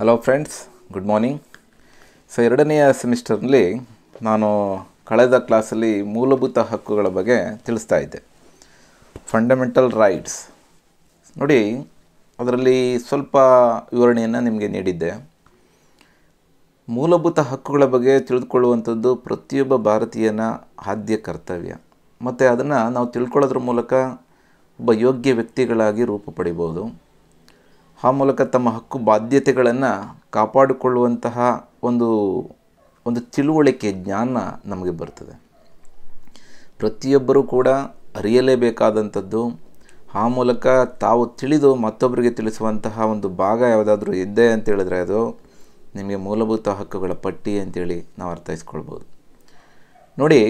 hello friends good morning so ಎರಡನೆಯ ಸೆಮಿಸ್ಟರ್ನಲ್ಲಿ ನಾನು ಕಳೆದ ಕ್ಲಾಸಲ್ಲಿ ಮೂಲಭೂತ ಹಕ್ಕುಗಳ ಬಗ್ಗೆ ತಿಳಿಸ್ತಾ ಇದ್ದೆ ಫಂಡಮೆಂಟಲ್ ರೈಟ್ಸ್ ನೋಡಿ ಅದರಲ್ಲಿ ಸ್ವಲ್ಪ ವಿವರಣೆಯನ್ನು ನಿಮಗೆ ನೀಡಿದ್ದೆ ಮೂಲಭೂತ ಹಕ್ಕುಗಳ ಬಗ್ಗೆ ತಿಳಿದುಕೊಳ್ಳುವಂಥದ್ದು ಪ್ರತಿಯೊಬ್ಬ ಭಾರತೀಯನ ಆದ್ಯ ಕರ್ತವ್ಯ ಮತ್ತು ಅದನ್ನು ನಾವು ತಿಳ್ಕೊಳ್ಳೋದ್ರ ಮೂಲಕ ಒಬ್ಬ ಯೋಗ್ಯ ವ್ಯಕ್ತಿಗಳಾಗಿ ರೂಪು ಪಡಿಬೋದು ಆ ಮೂಲಕ ತಮ್ಮ ಹಕ್ಕು ಬಾಧ್ಯತೆಗಳನ್ನು ಕಾಪಾಡಿಕೊಳ್ಳುವಂತಹ ಒಂದು ಒಂದು ತಿಳುವಳಿಕೆ ಜ್ಞಾನ ನಮಗೆ ಬರ್ತದೆ ಪ್ರತಿಯೊಬ್ಬರೂ ಕೂಡ ಅರಿಯಲೇಬೇಕಾದಂಥದ್ದು ಆ ಮೂಲಕ ತಾವು ತಿಳಿದು ಮತ್ತೊಬ್ಬರಿಗೆ ತಿಳಿಸುವಂತಹ ಒಂದು ಭಾಗ ಯಾವುದಾದ್ರೂ ಇದ್ದೆ ಅಂತ ಹೇಳಿದ್ರೆ ಅದು ನಿಮಗೆ ಮೂಲಭೂತ ಹಕ್ಕುಗಳ ಪಟ್ಟಿ ಅಂತೇಳಿ ನಾವು ಅರ್ಥೈಸ್ಕೊಳ್ಬೋದು ನೋಡಿ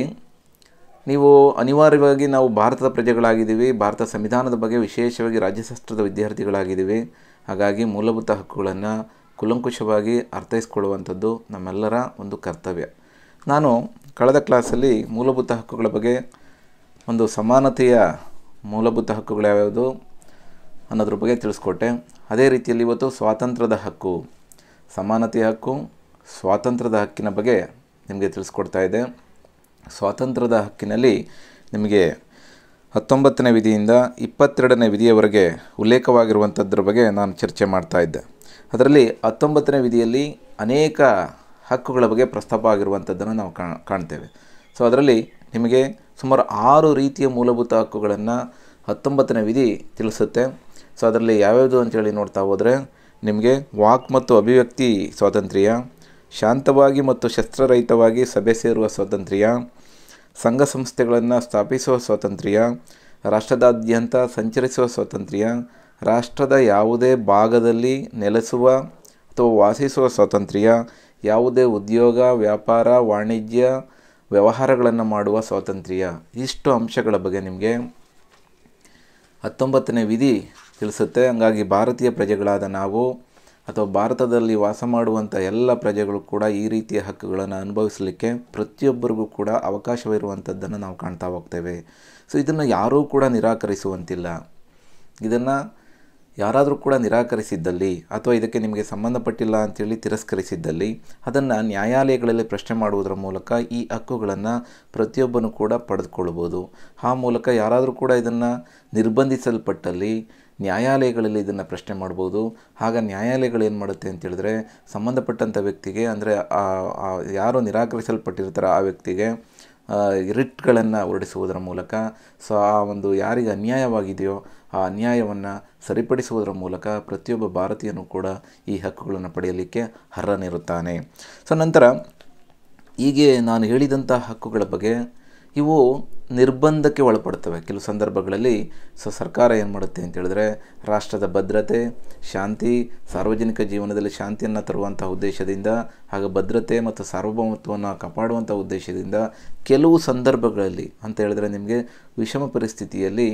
ನೀವು ಅನಿವಾರ್ಯವಾಗಿ ನಾವು ಭಾರತದ ಪ್ರಜೆಗಳಾಗಿದ್ದೀವಿ ಭಾರತ ಸಂವಿಧಾನದ ಬಗ್ಗೆ ವಿಶೇಷವಾಗಿ ರಾಜ್ಯಶಾಸ್ತ್ರದ ವಿದ್ಯಾರ್ಥಿಗಳಾಗಿದ್ದೀವಿ ಹಾಗಾಗಿ ಮೂಲಭೂತ ಹಕ್ಕುಗಳನ್ನು ಕುಲಂಕುಷವಾಗಿ ಅರ್ಥೈಸ್ಕೊಳ್ಳುವಂಥದ್ದು ನಮ್ಮೆಲ್ಲರ ಒಂದು ಕರ್ತವ್ಯ ನಾನು ಕಳೆದ ಕ್ಲಾಸಲ್ಲಿ ಮೂಲಭೂತ ಹಕ್ಕುಗಳ ಬಗ್ಗೆ ಒಂದು ಸಮಾನತೆಯ ಮೂಲಭೂತ ಹಕ್ಕುಗಳು ಯಾವ್ಯಾವುದು ಅನ್ನೋದ್ರ ಬಗ್ಗೆ ತಿಳಿಸ್ಕೊಟ್ಟೆ ಅದೇ ರೀತಿಯಲ್ಲಿ ಇವತ್ತು ಸ್ವಾತಂತ್ರ್ಯದ ಹಕ್ಕು ಸಮಾನತೆಯ ಹಕ್ಕು ಸ್ವಾತಂತ್ರ್ಯದ ಹಕ್ಕಿನ ಬಗ್ಗೆ ನಿಮಗೆ ತಿಳಿಸ್ಕೊಡ್ತಾ ಇದೆ ಸ್ವಾತಂತ್ರ್ಯದ ಹಕ್ಕಿನಲ್ಲಿ ನಿಮಗೆ ಹತ್ತೊಂಬತ್ತನೇ ವಿಧಿಯಿಂದ ಇಪ್ಪತ್ತೆರಡನೇ ವಿಧಿಯವರೆಗೆ ಉಲ್ಲೇಖವಾಗಿರುವಂಥದ್ರ ಬಗ್ಗೆ ನಾನು ಚರ್ಚೆ ಮಾಡ್ತಾ ಇದ್ದೆ ಅದರಲ್ಲಿ ಹತ್ತೊಂಬತ್ತನೇ ವಿಧಿಯಲ್ಲಿ ಅನೇಕ ಹಕ್ಕುಗಳ ಬಗ್ಗೆ ಪ್ರಸ್ತಾಪ ಆಗಿರುವಂಥದ್ದನ್ನು ನಾವು ಕಾಣ್ತೇವೆ ಸೊ ಅದರಲ್ಲಿ ನಿಮಗೆ ಸುಮಾರು ಆರು ರೀತಿಯ ಮೂಲಭೂತ ಹಕ್ಕುಗಳನ್ನು ಹತ್ತೊಂಬತ್ತನೇ ವಿಧಿ ತಿಳಿಸುತ್ತೆ ಸೊ ಅದರಲ್ಲಿ ಯಾವ್ಯಾವುದು ಅಂತೇಳಿ ನೋಡ್ತಾ ಹೋದರೆ ನಿಮಗೆ ವಾಕ್ ಮತ್ತು ಅಭಿವ್ಯಕ್ತಿ ಸ್ವಾತಂತ್ರ್ಯ ಶಾಂತವಾಗಿ ಮತ್ತು ಶಸ್ತ್ರರಹಿತವಾಗಿ ಸಭೆ ಸೇರುವ ಸ್ವಾತಂತ್ರ್ಯ ಸಂಘ ಸಂಸ್ಥೆಗಳನ್ನು ಸ್ಥಾಪಿಸುವ ಸ್ವಾತಂತ್ರ್ಯ ರಾಷ್ಟ್ರದಾದ್ಯಂತ ಸಂಚರಿಸುವ ಸ್ವಾತಂತ್ರ್ಯ ರಾಷ್ಟ್ರದ ಯಾವುದೇ ಭಾಗದಲ್ಲಿ ನೆಲೆಸುವ ಅಥವಾ ವಾಸಿಸುವ ಸ್ವಾತಂತ್ರ್ಯ ಯಾವುದೇ ಉದ್ಯೋಗ ವ್ಯಾಪಾರ ವಾಣಿಜ್ಯ ವ್ಯವಹಾರಗಳನ್ನು ಮಾಡುವ ಸ್ವಾತಂತ್ರ್ಯ ಇಷ್ಟು ಅಂಶಗಳ ಬಗ್ಗೆ ನಿಮಗೆ ಹತ್ತೊಂಬತ್ತನೇ ವಿಧಿ ತಿಳಿಸುತ್ತೆ ಹಂಗಾಗಿ ಭಾರತೀಯ ಪ್ರಜೆಗಳಾದ ನಾವು ಅಥವಾ ಭಾರತದಲ್ಲಿ ವಾಸ ಮಾಡುವಂಥ ಎಲ್ಲ ಪ್ರಜೆಗಳು ಕೂಡ ಈ ರೀತಿಯ ಹಕ್ಕುಗಳನ್ನು ಅನುಭವಿಸಲಿಕ್ಕೆ ಪ್ರತಿಯೊಬ್ಬರಿಗೂ ಕೂಡ ಅವಕಾಶವಿರುವಂಥದ್ದನ್ನು ನಾವು ಕಾಣ್ತಾ ಹೋಗ್ತೇವೆ ಸೊ ಇದನ್ನು ಯಾರೂ ಕೂಡ ನಿರಾಕರಿಸುವಂತಿಲ್ಲ ಇದನ್ನು ಯಾರಾದರೂ ಕೂಡ ನಿರಾಕರಿಸಿದ್ದಲ್ಲಿ ಅಥವಾ ಇದಕ್ಕೆ ನಿಮಗೆ ಸಂಬಂಧಪಟ್ಟಿಲ್ಲ ಅಂತೇಳಿ ತಿರಸ್ಕರಿಸಿದ್ದಲ್ಲಿ ಅದನ್ನು ನ್ಯಾಯಾಲಯಗಳಲ್ಲಿ ಪ್ರಶ್ನೆ ಮಾಡುವುದರ ಮೂಲಕ ಈ ಹಕ್ಕುಗಳನ್ನು ಪ್ರತಿಯೊಬ್ಬನೂ ಕೂಡ ಪಡೆದುಕೊಳ್ಬೋದು ಆ ಮೂಲಕ ಯಾರಾದರೂ ಕೂಡ ಇದನ್ನು ನಿರ್ಬಂಧಿಸಲ್ಪಟ್ಟಲ್ಲಿ ನ್ಯಾಯಾಲಯಗಳಲ್ಲಿ ಇದನ್ನು ಪ್ರಶ್ನೆ ಮಾಡ್ಬೋದು ಆಗ ನ್ಯಾಯಾಲಯಗಳು ಏನು ಮಾಡುತ್ತೆ ಅಂತೇಳಿದ್ರೆ ಸಂಬಂಧಪಟ್ಟಂಥ ವ್ಯಕ್ತಿಗೆ ಅಂದರೆ ಯಾರು ನಿರಾಕರಿಸಲ್ಪಟ್ಟಿರ್ತಾರೋ ಆ ವ್ಯಕ್ತಿಗೆ ರಿಟ್ಗಳನ್ನು ಹೊರಡಿಸುವುದರ ಮೂಲಕ ಸೊ ಆ ಒಂದು ಯಾರಿಗೆ ಅನ್ಯಾಯವಾಗಿದೆಯೋ ಆ ಅನ್ಯಾಯವನ್ನು ಸರಿಪಡಿಸುವುದರ ಮೂಲಕ ಪ್ರತಿಯೊಬ್ಬ ಭಾರತೀಯನೂ ಕೂಡ ಈ ಹಕ್ಕುಗಳನ್ನು ಪಡೆಯಲಿಕ್ಕೆ ಅರ್ಹನಿರುತ್ತಾನೆ ಸೊ ನಂತರ ಹೀಗೆ ನಾನು ಹೇಳಿದಂಥ ಹಕ್ಕುಗಳ ಬಗ್ಗೆ ಇವು ನಿರ್ಬಂಧಕ್ಕೆ ಒಳಪಡ್ತವೆ ಕೆಲವು ಸಂದರ್ಭಗಳಲ್ಲಿ ಸೊ ಸರ್ಕಾರ ಏನು ಮಾಡುತ್ತೆ ಅಂತ ಹೇಳಿದ್ರೆ ರಾಷ್ಟ್ರದ ಭದ್ರತೆ ಶಾಂತಿ ಸಾರ್ವಜನಿಕ ಜೀವನದಲ್ಲಿ ಶಾಂತಿಯನ್ನು ತರುವಂಥ ಉದ್ದೇಶದಿಂದ ಹಾಗೂ ಭದ್ರತೆ ಮತ್ತು ಸಾರ್ವಭೌಮತ್ವವನ್ನು ಕಾಪಾಡುವಂಥ ಉದ್ದೇಶದಿಂದ ಕೆಲವು ಸಂದರ್ಭಗಳಲ್ಲಿ ಅಂತ ಹೇಳಿದ್ರೆ ನಿಮಗೆ ವಿಷಮ ಪರಿಸ್ಥಿತಿಯಲ್ಲಿ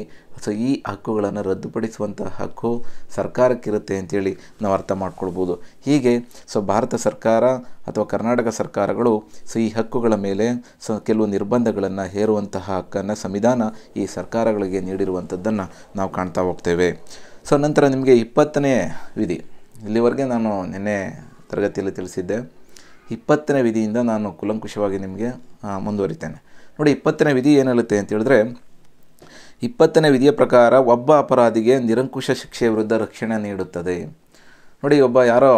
ಸೊ ಈ ಹಕ್ಕುಗಳನ್ನು ರದ್ದುಪಡಿಸುವಂಥ ಹಕ್ಕು ಸರ್ಕಾರಕ್ಕಿರುತ್ತೆ ಅಂತೇಳಿ ನಾವು ಅರ್ಥ ಮಾಡ್ಕೊಳ್ಬೋದು ಹೀಗೆ ಸೊ ಭಾರತ ಸರ್ಕಾರ ಅಥವಾ ಕರ್ನಾಟಕ ಸರ್ಕಾರಗಳು ಸೊ ಈ ಹಕ್ಕುಗಳ ಮೇಲೆ ಸೊ ಕೆಲವು ನಿರ್ಬಂಧಗಳನ್ನು ಹೇರುವಂತಹ ಹಕ್ಕನ್ನು ಸಂವಿಧಾನ ಈ ಸರ್ಕಾರಗಳಿಗೆ ನೀಡಿರುವಂಥದ್ದನ್ನು ನಾವು ಕಾಣ್ತಾ ಹೋಗ್ತೇವೆ ಸೊ ನಂತರ ನಿಮಗೆ ಇಪ್ಪತ್ತನೇ ವಿಧಿ ಇಲ್ಲಿವರೆಗೆ ನಾನು ನಿನ್ನೆ ತರಗತಿಯಲ್ಲಿ ತಿಳಿಸಿದ್ದೆ ಇಪ್ಪತ್ತನೇ ವಿಧಿಯಿಂದ ನಾನು ಕುಲಂಕುಷವಾಗಿ ನಿಮಗೆ ಮುಂದುವರಿತೇನೆ ನೋಡಿ ಇಪ್ಪತ್ತನೇ ವಿಧಿ ಏನು ಹೇಳುತ್ತೆ ಅಂತ ಹೇಳಿದ್ರೆ ಇಪ್ಪತ್ತನೇ ವಿಧಿಯ ಪ್ರಕಾರ ಒಬ್ಬ ಅಪರಾಧಿಗೆ ನಿರಂಕುಶ ಶಿಕ್ಷೆಯ ವಿರುದ್ಧ ರಕ್ಷಣೆ ನೀಡುತ್ತದೆ ನೋಡಿ ಒಬ್ಬ ಯಾರೋ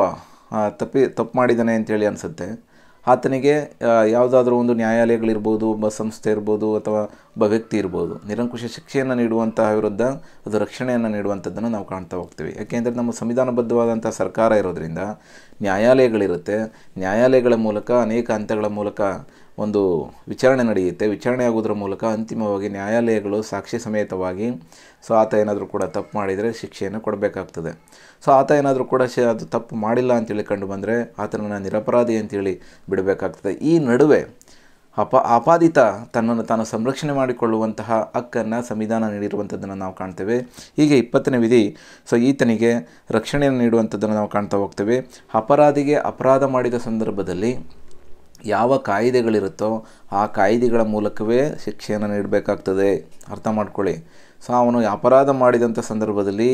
ತಪ್ಪಿ ತಪ್ಪು ಮಾಡಿದ್ದಾನೆ ಅಂತೇಳಿ ಅನಿಸುತ್ತೆ ಆತನಿಗೆ ಯಾವುದಾದ್ರೂ ಒಂದು ನ್ಯಾಯಾಲಯಗಳಿರ್ಬೋದು ಒಬ್ಬ ಸಂಸ್ಥೆ ಇರ್ಬೋದು ಅಥವಾ ಒಬ್ಬ ವ್ಯಕ್ತಿ ಇರ್ಬೋದು ನಿರಂಕುಶ ಶಿಕ್ಷೆಯನ್ನು ನೀಡುವಂತಹ ವಿರುದ್ಧ ಅದು ರಕ್ಷಣೆಯನ್ನು ನೀಡುವಂಥದ್ದನ್ನು ನಾವು ಕಾಣ್ತಾ ಹೋಗ್ತೀವಿ ಯಾಕೆಂದರೆ ನಮ್ಮ ಸಂವಿಧಾನಬದ್ಧವಾದಂಥ ಸರ್ಕಾರ ಇರೋದರಿಂದ ನ್ಯಾಯಾಲಯಗಳಿರುತ್ತೆ ನ್ಯಾಯಾಲಯಗಳ ಮೂಲಕ ಅನೇಕ ಹಂತಗಳ ಮೂಲಕ ಒಂದು ವಿಚಾರಣೆ ನಡೆಯುತ್ತೆ ವಿಚಾರಣೆ ಆಗೋದ್ರ ಮೂಲಕ ಅಂತಿಮವಾಗಿ ನ್ಯಾಯಾಲಯಗಳು ಸಾಕ್ಷಿ ಸಮೇತವಾಗಿ ಸೊ ಆತ ಏನಾದರೂ ಕೂಡ ತಪ್ಪು ಮಾಡಿದರೆ ಶಿಕ್ಷೆಯನ್ನು ಕೊಡಬೇಕಾಗ್ತದೆ ಸೊ ಆತ ಏನಾದರೂ ಕೂಡ ಸೇ ಅದು ತಪ್ಪು ಮಾಡಿಲ್ಲ ಅಂತೇಳಿ ಕಂಡು ಬಂದರೆ ಆತನನ್ನು ನಿರಪರಾಧಿ ಅಂತೇಳಿ ಬಿಡಬೇಕಾಗ್ತದೆ ಈ ನಡುವೆ ಅಪ ಆಪಾದಿತ ತನ್ನನ್ನು ತಾನು ಸಂರಕ್ಷಣೆ ಮಾಡಿಕೊಳ್ಳುವಂತಹ ಹಕ್ಕನ್ನು ಸಂವಿಧಾನ ನೀಡಿರುವಂಥದ್ದನ್ನು ನಾವು ಕಾಣ್ತೇವೆ ಹೀಗೆ ಇಪ್ಪತ್ತನೇ ವಿಧಿ ಸೊ ಈತನಿಗೆ ರಕ್ಷಣೆಯನ್ನು ನೀಡುವಂಥದ್ದನ್ನು ನಾವು ಕಾಣ್ತಾ ಹೋಗ್ತೇವೆ ಅಪರಾಧಿಗೆ ಅಪರಾಧ ಮಾಡಿದ ಸಂದರ್ಭದಲ್ಲಿ ಯಾವ ಕಾಯಿದೆಗಳಿರುತ್ತೋ ಆ ಕಾಯಿದೆಗಳ ಮೂಲಕವೇ ಶಿಕ್ಷೆಯನ್ನು ನೀಡಬೇಕಾಗ್ತದೆ ಅರ್ಥ ಮಾಡ್ಕೊಳ್ಳಿ ಸೊ ಅವನು ಅಪರಾಧ ಮಾಡಿದಂಥ ಸಂದರ್ಭದಲ್ಲಿ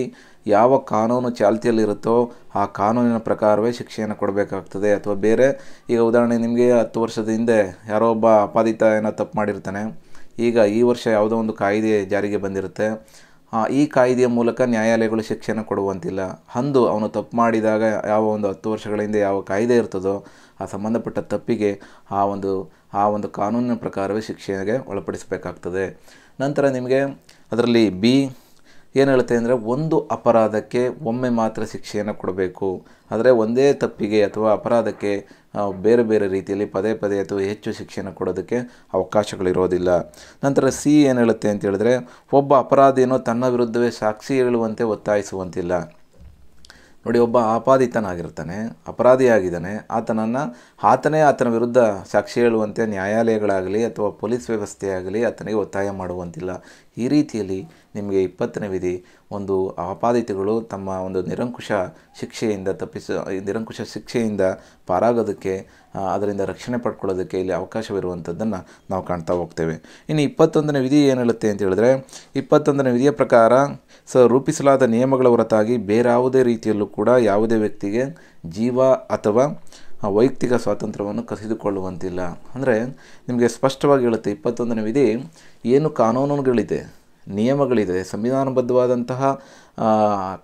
ಯಾವ ಕಾನೂನು ಚಾಲ್ತಿಯಲ್ಲಿರುತ್ತೋ ಆ ಕಾನೂನಿನ ಪ್ರಕಾರವೇ ಶಿಕ್ಷೆಯನ್ನು ಕೊಡಬೇಕಾಗ್ತದೆ ಅಥವಾ ಬೇರೆ ಈಗ ಉದಾಹರಣೆ ನಿಮಗೆ ಹತ್ತು ವರ್ಷದ ಹಿಂದೆ ಯಾರೋ ಒಬ್ಬ ಅಪಾದಿತ ಏನೋ ತಪ್ಪು ಮಾಡಿರ್ತಾನೆ ಈಗ ಈ ವರ್ಷ ಯಾವುದೋ ಒಂದು ಕಾಯಿದೆ ಜಾರಿಗೆ ಬಂದಿರುತ್ತೆ ಈ ಕಾಯ್ದೆಯ ಮೂಲಕ ನ್ಯಾಯಾಲಯಗಳು ಶಿಕ್ಷೆಯನ್ನು ಕೊಡುವಂತಿಲ್ಲ ಅಂದು ಅವನು ತಪ್ಪು ಮಾಡಿದಾಗ ಯಾವ ಒಂದು ಹತ್ತು ವರ್ಷಗಳ ಹಿಂದೆ ಯಾವ ಕಾಯ್ದೆ ಇರ್ತದೋ ಆ ಸಂಬಂಧಪಟ್ಟ ತಪ್ಪಿಗೆ ಆ ಒಂದು ಆ ಒಂದು ಕಾನೂನಿನ ಪ್ರಕಾರವೇ ಶಿಕ್ಷೆಗೆ ಒಳಪಡಿಸಬೇಕಾಗ್ತದೆ ನಂತರ ನಿಮಗೆ ಅದರಲ್ಲಿ ಬಿ ಏನು ಹೇಳುತ್ತೆ ಅಂದರೆ ಒಂದು ಅಪರಾಧಕ್ಕೆ ಒಮ್ಮೆ ಮಾತ್ರ ಶಿಕ್ಷೆಯನ್ನು ಕೊಡಬೇಕು ಆದರೆ ಒಂದೇ ತಪ್ಪಿಗೆ ಅಥವಾ ಅಪರಾಧಕ್ಕೆ ಬೇರೆ ಬೇರೆ ರೀತಿಯಲ್ಲಿ ಪದೇ ಪದೇ ಅಥವಾ ಹೆಚ್ಚು ಶಿಕ್ಷೆಯನ್ನು ಕೊಡೋದಕ್ಕೆ ಅವಕಾಶಗಳಿರೋದಿಲ್ಲ ನಂತರ ಸಿ ಏನು ಹೇಳುತ್ತೆ ಅಂತ ಹೇಳಿದ್ರೆ ಒಬ್ಬ ಅಪರಾಧಿಯನ್ನು ತನ್ನ ವಿರುದ್ಧವೇ ಸಾಕ್ಷಿ ಹೇಳುವಂತೆ ಒತ್ತಾಯಿಸುವಂತಿಲ್ಲ ನೋಡಿ ಒಬ್ಬ ಆಪಾದಿತನಾಗಿರ್ತಾನೆ ಅಪರಾಧಿಯಾಗಿದ್ದಾನೆ ಆತನನ್ನು ಆತನೇ ಆತನ ವಿರುದ್ಧ ಸಾಕ್ಷಿ ಹೇಳುವಂತೆ ನ್ಯಾಯಾಲಯಗಳಾಗಲಿ ಅಥವಾ ಪೊಲೀಸ್ ವ್ಯವಸ್ಥೆಯಾಗಲಿ ಆತನಿಗೆ ಒತ್ತಾಯ ಮಾಡುವಂತಿಲ್ಲ ಈ ರೀತಿಯಲ್ಲಿ ನಿಮಗೆ ಇಪ್ಪತ್ತನೇ ವಿಧಿ ಒಂದು ಆಪಾದಿತಗಳು ತಮ್ಮ ಒಂದು ನಿರಂಕುಶ ಶಿಕ್ಷೆಯಿಂದ ತಪ್ಪಿಸ ನಿರಂಕುಶ ಶಿಕ್ಷೆಯಿಂದ ಪಾರಾಗೋದಕ್ಕೆ ಅದರಿಂದ ರಕ್ಷಣೆ ಪಡ್ಕೊಳ್ಳೋದಕ್ಕೆ ಇಲ್ಲಿ ಅವಕಾಶವಿರುವಂಥದ್ದನ್ನು ನಾವು ಕಾಣ್ತಾ ಹೋಗ್ತೇವೆ ಇನ್ನು ಇಪ್ಪತ್ತೊಂದನೇ ವಿಧಿ ಏನು ಹೇಳುತ್ತೆ ಅಂತ ಹೇಳಿದ್ರೆ ಇಪ್ಪತ್ತೊಂದನೇ ವಿಧಿಯ ಪ್ರಕಾರ ಸ ರೂಪಿಸಲಾದ ನಿಯಮಗಳ ಹೊರತಾಗಿ ಬೇರಾವುದೇ ರೀತಿಯಲ್ಲೂ ಕೂಡ ಯಾವುದೇ ವ್ಯಕ್ತಿಗೆ ಜೀವ ಅಥವಾ ವೈಯಕ್ತಿಕ ಸ್ವಾತಂತ್ರ್ಯವನ್ನು ಕಸಿದುಕೊಳ್ಳುವಂತಿಲ್ಲ ಅಂದರೆ ನಿಮಗೆ ಸ್ಪಷ್ಟವಾಗಿ ಹೇಳುತ್ತೆ ಇಪ್ಪತ್ತೊಂದನೇ ವಿಧಿ ಏನು ಕಾನೂನುಗಳಿದೆ ನಿಯಮಗಳಿದೆ ಸಂವಿಧಾನಬದ್ಧವಾದಂತಹ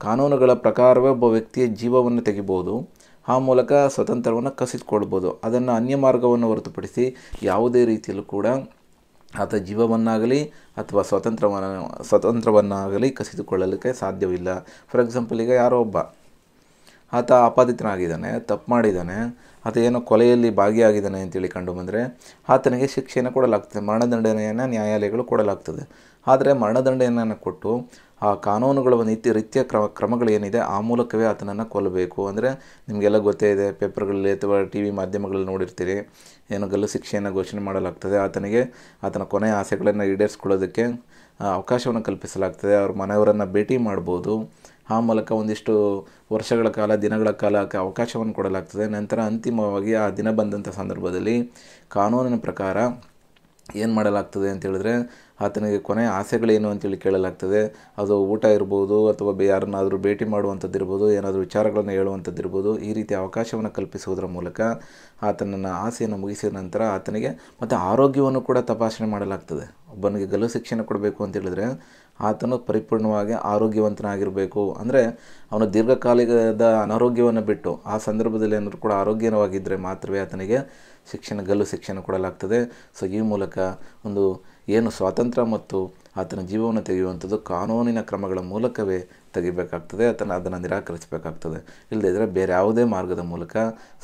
ಕಾನೂನುಗಳ ಪ್ರಕಾರವೇ ಒಬ್ಬ ವ್ಯಕ್ತಿಯ ಜೀವವನ್ನು ತೆಗಿಬೋದು ಆ ಮೂಲಕ ಸ್ವತಂತ್ರವನ್ನು ಕಸಿದುಕೊಳ್ಬೋದು ಅದನ್ನು ಅನ್ಯ ಮಾರ್ಗವನ್ನು ಹೊರತುಪಡಿಸಿ ಯಾವುದೇ ರೀತಿಯಲ್ಲೂ ಕೂಡ ಆತ ಜೀವವನ್ನಾಗಲಿ ಅಥವಾ ಸ್ವತಂತ್ರವನ್ನು ಸ್ವತಂತ್ರವನ್ನಾಗಲಿ ಕಸಿದುಕೊಳ್ಳಲಿಕ್ಕೆ ಸಾಧ್ಯವಿಲ್ಲ ಫಾರ್ ಎಕ್ಸಾಂಪಲ್ ಈಗ ಯಾರೋ ಒಬ್ಬ ಆತ ಆಪಾದಿತನಾಗಿದ್ದಾನೆ ತಪ್ಪು ಮಾಡಿದ್ದಾನೆ ಆತ ಏನೋ ಕೊಲೆಯಲ್ಲಿ ಭಾಗಿಯಾಗಿದ್ದಾನೆ ಅಂತೇಳಿ ಕಂಡು ಬಂದರೆ ಆತನಿಗೆ ಶಿಕ್ಷೆಯನ್ನು ಕೊಡಲಾಗ್ತದೆ ಮರಣದಂಡನೆಯನ್ನು ನ್ಯಾಯಾಲಯಗಳು ಕೊಡಲಾಗ್ತದೆ ಆದರೆ ಮರಣದಂಡನೆಯನ್ನು ಕೊಟ್ಟು ಆ ಕಾನೂನುಗಳ ನಿತ್ಯ ರೀತಿಯ ಕ್ರಮ ಕ್ರಮಗಳೇನಿದೆ ಆ ಮೂಲಕವೇ ಆತನನ್ನು ಕೊಲ್ಲಬೇಕು ಅಂದರೆ ನಿಮಗೆಲ್ಲ ಗೊತ್ತೇ ಇದೆ ಪೇಪರ್ಗಳಲ್ಲಿ ಅಥವಾ ಟಿ ವಿ ಮಾಧ್ಯಮಗಳಲ್ಲಿ ನೋಡಿರ್ತೀರಿ ಏನು ಗಲ್ಲು ಶಿಕ್ಷೆಯನ್ನು ಘೋಷಣೆ ಮಾಡಲಾಗ್ತದೆ ಆತನಿಗೆ ಆತನ ಕೊನೆಯ ಆಸೆಗಳನ್ನು ಈಡೇರಿಸ್ಕೊಳ್ಳೋದಕ್ಕೆ ಅವಕಾಶವನ್ನು ಕಲ್ಪಿಸಲಾಗ್ತದೆ ಅವ್ರ ಮನೆಯವರನ್ನು ಭೇಟಿ ಮಾಡ್ಬೋದು ಆ ಮೂಲಕ ಒಂದಿಷ್ಟು ವರ್ಷಗಳ ಕಾಲ ದಿನಗಳ ಕಾಲ ಅವಕಾಶವನ್ನು ಕೊಡಲಾಗ್ತದೆ ನಂತರ ಅಂತಿಮವಾಗಿ ಆ ದಿನ ಬಂದಂಥ ಸಂದರ್ಭದಲ್ಲಿ ಕಾನೂನಿನ ಪ್ರಕಾರ ಏನು ಮಾಡಲಾಗ್ತದೆ ಅಂತೇಳಿದ್ರೆ ಆತನಿಗೆ ಕೊನೆ ಆಸೆಗಳೇನು ಅಂತೇಳಿ ಕೇಳಲಾಗ್ತದೆ ಅದು ಊಟ ಇರ್ಬೋದು ಅಥವಾ ಯಾರನ್ನಾದರೂ ಭೇಟಿ ಮಾಡುವಂಥದ್ದು ಇರ್ಬೋದು ಏನಾದರೂ ವಿಚಾರಗಳನ್ನು ಹೇಳುವಂಥದ್ದು ಇರ್ಬೋದು ಈ ರೀತಿ ಅವಕಾಶವನ್ನು ಕಲ್ಪಿಸುವುದರ ಮೂಲಕ ಆತನನ್ನು ಆಸೆಯನ್ನು ಮುಗಿಸಿದ ನಂತರ ಆತನಿಗೆ ಮತ್ತು ಆರೋಗ್ಯವನ್ನು ಕೂಡ ತಪಾಸಣೆ ಮಾಡಲಾಗ್ತದೆ ಒಬ್ಬನಿಗೆ ಗಲ್ಲು ಶಿಕ್ಷಣ ಕೊಡಬೇಕು ಅಂತ ಆತನು ಪರಿಪೂರ್ಣವಾಗಿ ಆರೋಗ್ಯವಂತನಾಗಿರಬೇಕು ಅಂದರೆ ಅವನು ದೀರ್ಘಕಾಲಿಕದ ಅನಾರೋಗ್ಯವನ್ನು ಬಿಟ್ಟು ಆ ಸಂದರ್ಭದಲ್ಲಿ ಏನಾದರೂ ಕೂಡ ಆರೋಗ್ಯವಾಗಿದ್ದರೆ ಮಾತ್ರವೇ ಆತನಿಗೆ ಶಿಕ್ಷಣ ಗಲ್ಲು ಶಿಕ್ಷಣ ಕೊಡಲಾಗ್ತದೆ ಸೊ ಈ ಮೂಲಕ ಒಂದು ಏನು ಸ್ವಾತಂತ್ರ್ಯ ಮತ್ತು ಆತನ ಜೀವವನ್ನು ತೆಗೆಯುವಂಥದ್ದು ಕಾನೂನಿನ ಕ್ರಮಗಳ ಮೂಲಕವೇ ತೆಗಿಬೇಕಾಗ್ತದೆ ಅಥವಾ ಅದನ್ನು ನಿರಾಕರಿಸಬೇಕಾಗ್ತದೆ ಇಲ್ಲದೇ ಇದ್ದರೆ ಬೇರೆ ಯಾವುದೇ ಮಾರ್ಗದ ಮೂಲಕ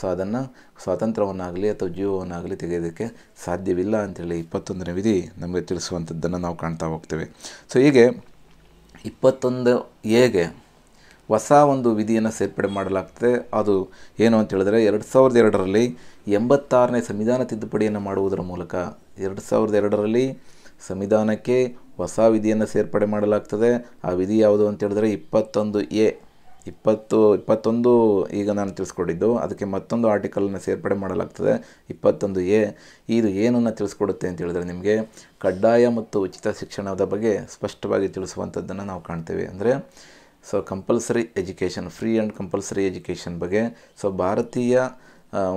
ಸೊ ಅದನ್ನು ಸ್ವಾತಂತ್ರ್ಯವನ್ನಾಗಲಿ ಅಥವಾ ಜೀವವನ್ನಾಗಲಿ ತೆಗೆಯೋದಕ್ಕೆ ಸಾಧ್ಯವಿಲ್ಲ ಅಂಥೇಳಿ ಇಪ್ಪತ್ತೊಂದನೇ ವಿಧಿ ನಮಗೆ ತಿಳಿಸುವಂಥದ್ದನ್ನು ನಾವು ಕಾಣ್ತಾ ಹೋಗ್ತೇವೆ ಸೊ ಹೀಗೆ ಇಪ್ಪತ್ತೊಂದು ಎಗೆ ಹೊಸ ಒಂದು ವಿಧಿಯನ್ನು ಸೇರ್ಪಡೆ ಮಾಡಲಾಗ್ತದೆ ಅದು ಏನು ಅಂತ ಹೇಳಿದ್ರೆ ಎರಡು ಸಾವಿರದ ಎರಡರಲ್ಲಿ ಎಂಬತ್ತಾರನೇ ಸಂವಿಧಾನ ತಿದ್ದುಪಡಿಯನ್ನು ಮಾಡುವುದರ ಮೂಲಕ ಎರಡು ಸಾವಿರದ ಎರಡರಲ್ಲಿ ಸಂವಿಧಾನಕ್ಕೆ ಹೊಸ ವಿಧಿಯನ್ನು ಸೇರ್ಪಡೆ ಮಾಡಲಾಗ್ತದೆ ಆ ವಿಧಿ ಯಾವುದು ಹೇಳಿದ್ರೆ ಇಪ್ಪತ್ತೊಂದು ಎ ಇಪ್ಪತ್ತು ಇಪ್ಪತ್ತೊಂದು ಈಗ ನಾನು ತಿಳಿಸ್ಕೊಟ್ಟಿದ್ದು ಅದಕ್ಕೆ ಮತ್ತೊಂದು ಆರ್ಟಿಕಲನ್ನು ಸೇರ್ಪಡೆ ಮಾಡಲಾಗ್ತದೆ ಇಪ್ಪತ್ತೊಂದು ಎ ಇದು ಏನನ್ನು ತಿಳಿಸ್ಕೊಡುತ್ತೆ ಅಂತ ಹೇಳಿದ್ರೆ ನಿಮಗೆ ಕಡ್ಡಾಯ ಮತ್ತು ಉಚಿತ ಶಿಕ್ಷಣದ ಬಗ್ಗೆ ಸ್ಪಷ್ಟವಾಗಿ ತಿಳಿಸುವಂಥದ್ದನ್ನು ನಾವು ಕಾಣ್ತೇವೆ ಅಂದರೆ so compulsory education free and compulsory education ಬಗ್ಗೆ ಸೊ ಭಾರತೀಯ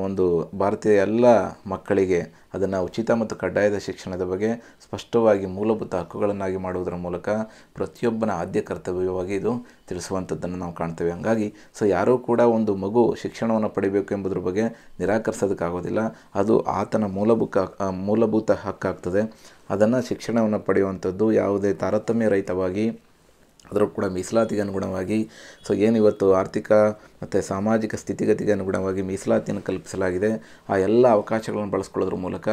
ಒಂದು ಭಾರತೀಯ ಎಲ್ಲ ಮಕ್ಕಳಿಗೆ ಅದನ್ನು ಉಚಿತ ಮತ್ತು ಕಡ್ಡಾಯದ ಶಿಕ್ಷಣದ ಬಗ್ಗೆ ಸ್ಪಷ್ಟವಾಗಿ ಮೂಲಭೂತ ಹಕ್ಕುಗಳನ್ನಾಗಿ ಮಾಡುವುದರ ಮೂಲಕ ಪ್ರತಿಯೊಬ್ಬನ ಆದ್ಯ ಕರ್ತವ್ಯವಾಗಿ ಇದು ತಿಳಿಸುವಂಥದ್ದನ್ನು ನಾವು ಕಾಣ್ತೇವೆ ಹಾಗಾಗಿ ಸೊ ಯಾರೂ ಕೂಡ ಒಂದು ಮಗು ಶಿಕ್ಷಣವನ್ನು ಪಡಿಬೇಕು ಎಂಬುದ್ರ ಬಗ್ಗೆ ನಿರಾಕರಿಸೋದಕ್ಕಾಗೋದಿಲ್ಲ ಅದು ಆತನ ಮೂಲಭೂತ ಮೂಲಭೂತ ಹಕ್ಕಾಗ್ತದೆ ಅದನ್ನು ಶಿಕ್ಷಣವನ್ನು ಪಡೆಯುವಂಥದ್ದು ಯಾವುದೇ ತಾರತಮ್ಯ ರಹಿತವಾಗಿ ಅದರಲ್ಲೂ ಕೂಡ ಮೀಸಲಾತಿಗೆ ಅನುಗುಣವಾಗಿ ಸೊ ಏನು ಇವತ್ತು ಆರ್ಥಿಕ ಮತ್ತು ಸಾಮಾಜಿಕ ಸ್ಥಿತಿಗತಿಗೆ ಅನುಗುಣವಾಗಿ ಮೀಸಲಾತಿಯನ್ನು ಕಲ್ಪಿಸಲಾಗಿದೆ ಆ ಎಲ್ಲ ಅವಕಾಶಗಳನ್ನು ಬಳಸ್ಕೊಳ್ಳೋದ್ರ ಮೂಲಕ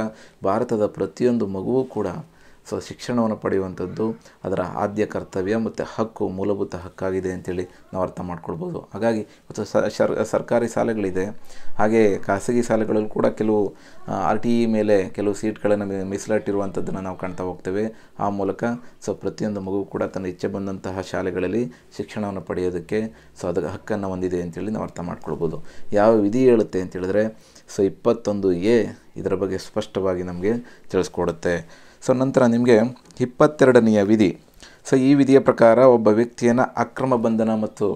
ಭಾರತದ ಪ್ರತಿಯೊಂದು ಮಗುವೂ ಕೂಡ ಸೊ ಶಿಕ್ಷಣವನ್ನು ಪಡೆಯುವಂಥದ್ದು ಅದರ ಆದ್ಯ ಕರ್ತವ್ಯ ಮತ್ತು ಹಕ್ಕು ಮೂಲಭೂತ ಹಕ್ಕಾಗಿದೆ ಅಂತೇಳಿ ನಾವು ಅರ್ಥ ಮಾಡ್ಕೊಳ್ಬೋದು ಹಾಗಾಗಿ ಮತ್ತು ಸರ್ಕಾರಿ ಶಾಲೆಗಳಿದೆ ಹಾಗೆ ಖಾಸಗಿ ಶಾಲೆಗಳಲ್ಲೂ ಕೂಡ ಕೆಲವು ಆರ್ ಟಿ ಇ ಮೇಲೆ ಕೆಲವು ಸೀಟ್ಗಳನ್ನು ಮೀಸಲಾಟಿರುವಂಥದ್ದನ್ನು ನಾವು ಕಾಣ್ತಾ ಹೋಗ್ತೇವೆ ಆ ಮೂಲಕ ಸೊ ಪ್ರತಿಯೊಂದು ಮಗು ಕೂಡ ತನ್ನ ಇಚ್ಛೆ ಬಂದಂತಹ ಶಾಲೆಗಳಲ್ಲಿ ಶಿಕ್ಷಣವನ್ನು ಪಡೆಯೋದಕ್ಕೆ ಸೊ ಅದಕ್ಕೆ ಹಕ್ಕನ್ನು ಹೊಂದಿದೆ ಅಂತೇಳಿ ನಾವು ಅರ್ಥ ಮಾಡ್ಕೊಳ್ಬೋದು ಯಾವ ವಿಧಿ ಹೇಳುತ್ತೆ ಅಂತೇಳಿದ್ರೆ ಸೊ ಇಪ್ಪತ್ತೊಂದು ಎ ಇದರ ಬಗ್ಗೆ ಸ್ಪಷ್ಟವಾಗಿ ನಮಗೆ ತಿಳಿಸ್ಕೊಡುತ್ತೆ ಸೊ ನಂತರ ನಿಮಗೆ ಇಪ್ಪತ್ತೆರಡನೆಯ ವಿಧಿ ಸೊ ಈ ವಿಧಿಯ ಪ್ರಕಾರ ಒಬ್ಬ ವ್ಯಕ್ತಿಯನ್ನು ಅಕ್ರಮ ಬಂಧನ ಮತ್ತು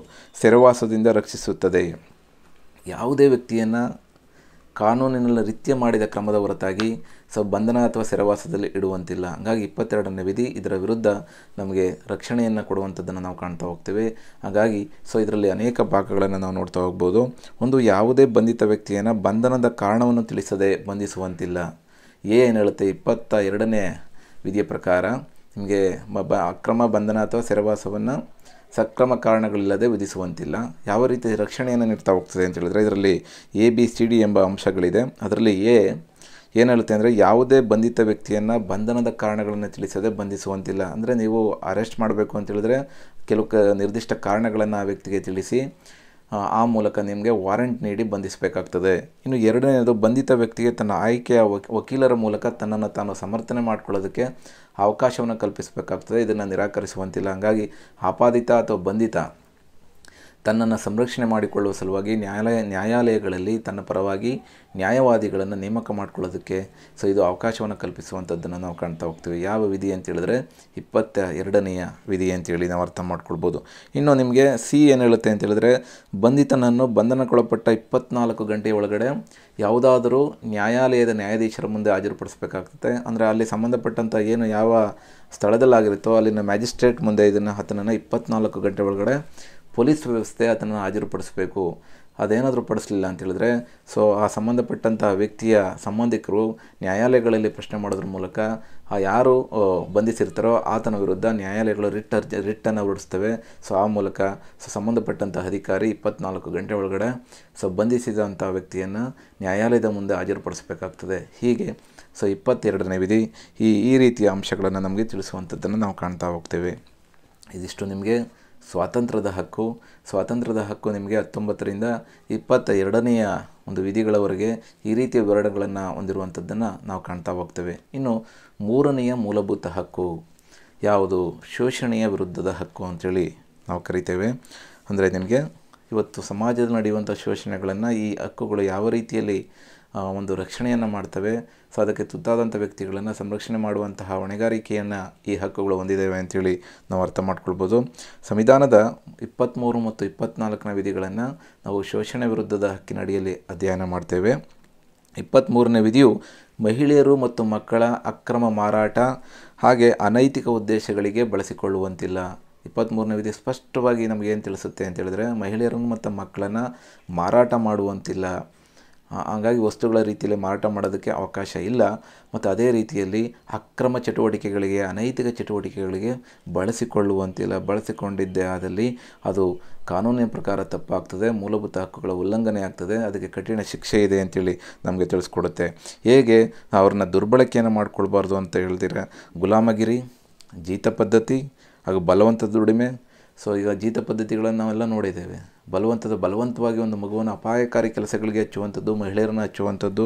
ಸೆರವಾಸದಿಂದ ರಕ್ಷಿಸುತ್ತದೆ ಯಾವುದೇ ವ್ಯಕ್ತಿಯನ್ನು ಕಾನೂನಿನಲ್ಲಿ ರೀತ್ಯ ಮಾಡಿದ ಕ್ರಮದ ಹೊರತಾಗಿ ಸೊ ಬಂಧನ ಅಥವಾ ಸೆರವಾಸದಲ್ಲಿ ಇಡುವಂತಿಲ್ಲ ಹಾಗಾಗಿ ಇಪ್ಪತ್ತೆರಡನೇ ವಿಧಿ ಇದರ ವಿರುದ್ಧ ನಮಗೆ ರಕ್ಷಣೆಯನ್ನು ಕೊಡುವಂಥದ್ದನ್ನು ನಾವು ಕಾಣ್ತಾ ಹೋಗ್ತೇವೆ ಹಾಗಾಗಿ ಸೊ ಇದರಲ್ಲಿ ಅನೇಕ ಭಾಗಗಳನ್ನು ನಾವು ನೋಡ್ತಾ ಹೋಗ್ಬೋದು ಒಂದು ಯಾವುದೇ ಬಂಧಿತ ವ್ಯಕ್ತಿಯನ್ನು ಬಂಧನದ ಕಾರಣವನ್ನು ತಿಳಿಸದೆ ಬಂಧಿಸುವಂತಿಲ್ಲ ಏನು ಹೇಳುತ್ತೆ ಇಪ್ಪತ್ತ ಎರಡನೇ ವಿಧಿಯ ಪ್ರಕಾರ ನಿಮಗೆ ಬ ಅಕ್ರಮ ಬಂಧನ ಅಥವಾ ಸೆರವಾಸವನ್ನು ಸಕ್ರಮ ಕಾರಣಗಳಿಲ್ಲದೆ ವಿಧಿಸುವಂತಿಲ್ಲ ಯಾವ ರೀತಿ ರಕ್ಷಣೆಯನ್ನು ನೀಡ್ತಾ ಹೋಗ್ತದೆ ಅಂತ ಹೇಳಿದ್ರೆ ಇದರಲ್ಲಿ ಎ ಬಿ ಸಿ ಡಿ ಎಂಬ ಅಂಶಗಳಿದೆ ಅದರಲ್ಲಿ ಎ ಏನು ಹೇಳುತ್ತೆ ಅಂದರೆ ಯಾವುದೇ ಬಂಧಿತ ವ್ಯಕ್ತಿಯನ್ನು ಬಂಧನದ ಕಾರಣಗಳನ್ನು ತಿಳಿಸದೆ ಬಂಧಿಸುವಂತಿಲ್ಲ ಅಂದರೆ ನೀವು ಅರೆಸ್ಟ್ ಮಾಡಬೇಕು ಅಂತೇಳಿದ್ರೆ ಕೆಲವು ಕ ನಿರ್ದಿಷ್ಟ ಕಾರಣಗಳನ್ನು ಆ ವ್ಯಕ್ತಿಗೆ ತಿಳಿಸಿ ಆ ಮೂಲಕ ನಿಮಗೆ ವಾರೆಂಟ್ ನೀಡಿ ಬಂಧಿಸಬೇಕಾಗ್ತದೆ ಇನ್ನು ಎರಡನೇದು ಬಂಧಿತ ವ್ಯಕ್ತಿಗೆ ತನ್ನ ಆಯ್ಕೆಯ ವಕೀಲರ ಮೂಲಕ ತನ್ನನ್ನು ತಾನು ಸಮರ್ಥನೆ ಮಾಡಿಕೊಳ್ಳೋದಕ್ಕೆ ಅವಕಾಶವನ್ನು ಕಲ್ಪಿಸಬೇಕಾಗ್ತದೆ ಇದನ್ನು ನಿರಾಕರಿಸುವಂತಿಲ್ಲ ಹಾಗಾಗಿ ಆಪಾದಿತ ಅಥವಾ ಬಂಧಿತ ತನ್ನನ್ನು ಸಂರಕ್ಷಣೆ ಮಾಡಿಕೊಳ್ಳುವ ಸಲುವಾಗಿ ನ್ಯಾಯಾಲಯ ನ್ಯಾಯಾಲಯಗಳಲ್ಲಿ ತನ್ನ ಪರವಾಗಿ ನ್ಯಾಯವಾದಿಗಳನ್ನು ನೇಮಕ ಮಾಡಿಕೊಳ್ಳೋದಕ್ಕೆ ಸೊ ಇದು ಅವಕಾಶವನ್ನು ಕಲ್ಪಿಸುವಂಥದ್ದನ್ನು ನಾವು ಕಾಣ್ತಾ ಹೋಗ್ತೀವಿ ಯಾವ ವಿಧಿ ಅಂತ ಹೇಳಿದ್ರೆ ಇಪ್ಪತ್ತ ಎರಡನೆಯ ವಿಧಿ ಅಂತೇಳಿ ನಾವು ಅರ್ಥ ಮಾಡ್ಕೊಳ್ಬೋದು ಇನ್ನು ನಿಮಗೆ ಸಿ ಏನು ಹೇಳುತ್ತೆ ಅಂತೇಳಿದ್ರೆ ಬಂಧಿತನನ್ನು ಬಂಧನಕ್ಕೊಳಪಟ್ಟ ಇಪ್ಪತ್ನಾಲ್ಕು ಗಂಟೆಯ ಒಳಗಡೆ ಯಾವುದಾದರೂ ನ್ಯಾಯಾಲಯದ ನ್ಯಾಯಾಧೀಶರ ಮುಂದೆ ಹಾಜರುಪಡಿಸಬೇಕಾಗ್ತದೆ ಅಂದರೆ ಅಲ್ಲಿ ಸಂಬಂಧಪಟ್ಟಂಥ ಏನು ಯಾವ ಸ್ಥಳದಲ್ಲಾಗಿರುತ್ತೋ ಅಲ್ಲಿನ ಮ್ಯಾಜಿಸ್ಟ್ರೇಟ್ ಮುಂದೆ ಇದನ್ನು ಆತನನ್ನು ಇಪ್ಪತ್ನಾಲ್ಕು ಗಂಟೆ ಒಳಗಡೆ ಪೊಲೀಸ್ ವ್ಯವಸ್ಥೆ ಅದನ್ನು ಹಾಜರುಪಡಿಸಬೇಕು ಅದೇನಾದರೂ ಪಡಿಸಲಿಲ್ಲ ಅಂತೇಳಿದ್ರೆ ಸೊ ಆ ಸಂಬಂಧಪಟ್ಟಂಥ ವ್ಯಕ್ತಿಯ ಸಂಬಂಧಿಕರು ನ್ಯಾಯಾಲಯಗಳಲ್ಲಿ ಪ್ರಶ್ನೆ ಮಾಡೋದ್ರ ಮೂಲಕ ಆ ಯಾರು ಬಂಧಿಸಿರ್ತಾರೋ ಆತನ ವಿರುದ್ಧ ನ್ಯಾಯಾಲಯಗಳು ರಿಟ್ ಅರ್ಜಿ ರಿಟ್ಟನ್ನು ಹೊರಡಿಸ್ತವೆ ಸೊ ಆ ಮೂಲಕ ಸೊ ಸಂಬಂಧಪಟ್ಟಂತಹ ಅಧಿಕಾರಿ ಇಪ್ಪತ್ನಾಲ್ಕು ಗಂಟೆ ಒಳಗಡೆ ಸೊ ಬಂಧಿಸಿದಂಥ ವ್ಯಕ್ತಿಯನ್ನು ನ್ಯಾಯಾಲಯದ ಮುಂದೆ ಹಾಜರುಪಡಿಸಬೇಕಾಗ್ತದೆ ಹೀಗೆ ಸೊ ಇಪ್ಪತ್ತೆರಡನೇ ವಿಧಿ ಈ ಈ ರೀತಿಯ ಅಂಶಗಳನ್ನು ನಮಗೆ ತಿಳಿಸುವಂಥದ್ದನ್ನು ನಾವು ಕಾಣ್ತಾ ಹೋಗ್ತೇವೆ ಇದಿಷ್ಟು ನಿಮಗೆ ಸ್ವಾತಂತ್ರ್ಯದ ಹಕ್ಕು ಸ್ವಾತಂತ್ರ್ಯದ ಹಕ್ಕು ನಿಮಗೆ ಹತ್ತೊಂಬತ್ತರಿಂದ ಇಪ್ಪತ್ತ ಎರಡನೆಯ ಒಂದು ವಿಧಿಗಳವರೆಗೆ ಈ ರೀತಿಯ ವಿವರಣೆಗಳನ್ನು ಹೊಂದಿರುವಂಥದ್ದನ್ನು ನಾವು ಕಾಣ್ತಾ ಹೋಗ್ತೇವೆ ಇನ್ನು ಮೂರನೆಯ ಮೂಲಭೂತ ಹಕ್ಕು ಯಾವುದು ಶೋಷಣೆಯ ವಿರುದ್ಧದ ಹಕ್ಕು ಅಂಥೇಳಿ ನಾವು ಕರಿತೇವೆ ಅಂದರೆ ನಿಮಗೆ ಇವತ್ತು ಸಮಾಜದಲ್ಲಿ ನಡೆಯುವಂಥ ಶೋಷಣೆಗಳನ್ನು ಈ ಹಕ್ಕುಗಳು ಯಾವ ರೀತಿಯಲ್ಲಿ ಒಂದು ರಕ್ಷಣೆಯನ್ನು ಮಾಡ್ತವೆ ಸೊ ಅದಕ್ಕೆ ತುತ್ತಾದಂಥ ವ್ಯಕ್ತಿಗಳನ್ನು ಸಂರಕ್ಷಣೆ ಮಾಡುವಂತಹ ಹೊಣೆಗಾರಿಕೆಯನ್ನು ಈ ಹಕ್ಕುಗಳು ಹೊಂದಿದ್ದೇವೆ ಅಂಥೇಳಿ ನಾವು ಅರ್ಥ ಮಾಡ್ಕೊಳ್ಬೋದು ಸಂವಿಧಾನದ ಇಪ್ಪತ್ತ್ಮೂರು ಮತ್ತು ಇಪ್ಪತ್ತ್ನಾಲ್ಕನ ವಿಧಿಗಳನ್ನು ನಾವು ಶೋಷಣೆ ವಿರುದ್ಧದ ಹಕ್ಕಿನಡಿಯಲ್ಲಿ ಅಧ್ಯಯನ ಮಾಡ್ತೇವೆ ಇಪ್ಪತ್ತ್ಮೂರನೇ ವಿಧಿಯು ಮಹಿಳೆಯರು ಮತ್ತು ಮಕ್ಕಳ ಅಕ್ರಮ ಮಾರಾಟ ಹಾಗೆ ಅನೈತಿಕ ಉದ್ದೇಶಗಳಿಗೆ ಬಳಸಿಕೊಳ್ಳುವಂತಿಲ್ಲ ಇಪ್ಪತ್ತ್ಮೂರನೇ ವಿಧಿ ಸ್ಪಷ್ಟವಾಗಿ ನಮಗೇನು ತಿಳಿಸುತ್ತೆ ಅಂತ ಹೇಳಿದ್ರೆ ಮಹಿಳೆಯರನ್ನು ಮತ್ತು ಮಕ್ಕಳನ್ನು ಮಾರಾಟ ಮಾಡುವಂತಿಲ್ಲ ಹಾಗಾಗಿ ವಸ್ತುಗಳ ರೀತಿಯಲ್ಲಿ ಮಾರಾಟ ಮಾಡೋದಕ್ಕೆ ಅವಕಾಶ ಇಲ್ಲ ಮತ್ತು ಅದೇ ರೀತಿಯಲ್ಲಿ ಅಕ್ರಮ ಚಟುವಟಿಕೆಗಳಿಗೆ ಅನೈತಿಕ ಚಟುವಟಿಕೆಗಳಿಗೆ ಬಳಸಿಕೊಳ್ಳುವಂತಿಲ್ಲ ಬಳಸಿಕೊಂಡಿದ್ದೇ ಆದಲ್ಲಿ ಅದು ಕಾನೂನಿನ ಪ್ರಕಾರ ತಪ್ಪಾಗ್ತದೆ ಮೂಲಭೂತ ಹಕ್ಕುಗಳ ಉಲ್ಲಂಘನೆ ಆಗ್ತದೆ ಅದಕ್ಕೆ ಕಠಿಣ ಶಿಕ್ಷೆ ಇದೆ ಅಂತೇಳಿ ನಮಗೆ ತಿಳಿಸ್ಕೊಡುತ್ತೆ ಹೇಗೆ ಅವ್ರನ್ನ ದುರ್ಬಳಕೆಯನ್ನು ಮಾಡಿಕೊಳ್ಬಾರ್ದು ಅಂತ ಹೇಳ್ತೀರ ಗುಲಾಮಗಿರಿ ಜೀತ ಪದ್ಧತಿ ಹಾಗೂ ಬಲವಂತ ದುಡಿಮೆ ಸೊ ಈಗ ಜೀತ ಪದ್ಧತಿಗಳನ್ನು ನಾವೆಲ್ಲ ನೋಡಿದ್ದೇವೆ ಬಲವಂತದ ಬಲವಂತವಾಗಿ ಒಂದು ಮಗುವನ್ನು ಅಪಾಯಕಾರಿ ಕೆಲಸಗಳಿಗೆ ಹಚ್ಚುವಂಥದ್ದು ಮಹಿಳೆಯರನ್ನು ಹಚ್ಚುವಂಥದ್ದು